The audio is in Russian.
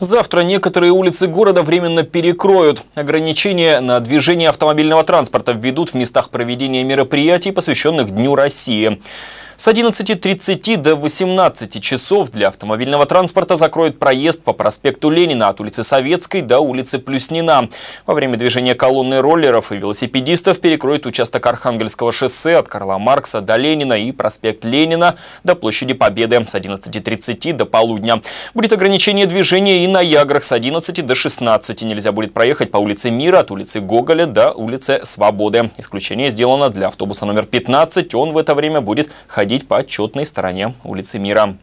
Завтра некоторые улицы города временно перекроют. Ограничения на движение автомобильного транспорта введут в местах проведения мероприятий, посвященных Дню России. С 11.30 до 18 часов для автомобильного транспорта закроют проезд по проспекту Ленина от улицы Советской до улицы Плюснина. Во время движения колонны роллеров и велосипедистов перекроют участок Архангельского шоссе от Карла Маркса до Ленина и проспект Ленина до площади Победы с 11.30 до полудня. Будет ограничение движения и на Яграх с 11 до 16. Нельзя будет проехать по улице Мира от улицы Гоголя до улицы Свободы. Исключение сделано для автобуса номер 15. Он в это время будет ходить ходить по отчетной стороне улицы Мира.